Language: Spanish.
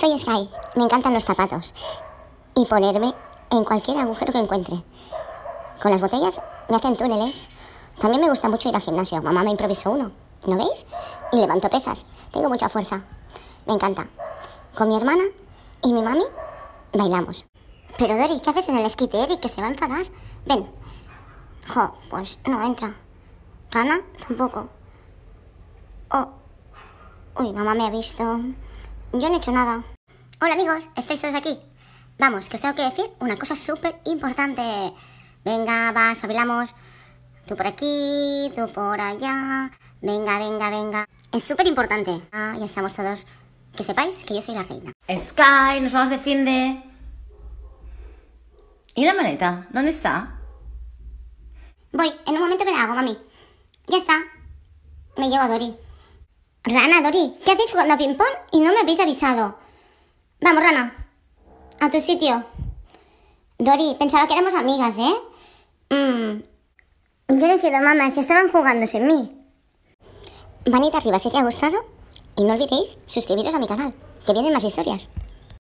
Soy Sky, me encantan los zapatos y ponerme en cualquier agujero que encuentre. Con las botellas me hacen túneles. También me gusta mucho ir al gimnasio. Mamá me improvisó uno, ¿no veis? Y levanto pesas. Tengo mucha fuerza. Me encanta. Con mi hermana y mi mami bailamos. Pero Dori, ¿qué haces en el esquite, Eric? Que se va a enfadar. Ven. Jo, pues no entra. Rana, tampoco. Oh. Uy, mamá me ha visto. Yo no he hecho nada. Hola amigos, ¿estáis todos aquí? Vamos, que os tengo que decir una cosa súper importante. Venga, va, espabilamos. Tú por aquí, tú por allá. Venga, venga, venga. Es súper importante. Ah, ya estamos todos. Que sepáis que yo soy la reina. Sky, nos vamos de fin de... ¿Y la maleta? ¿Dónde está? Voy, en un momento me la hago, mami. Ya está. Me llevo a Dory. Rana, Dori, ¿qué hacéis jugando a ping-pong y no me habéis avisado? Vamos, Rana, a tu sitio. Dori, pensaba que éramos amigas, ¿eh? Mmm. Yo no he sido mamá, si estaban jugándose en mí. Vanita, arriba si te ha gustado y no olvidéis suscribiros a mi canal, que vienen más historias.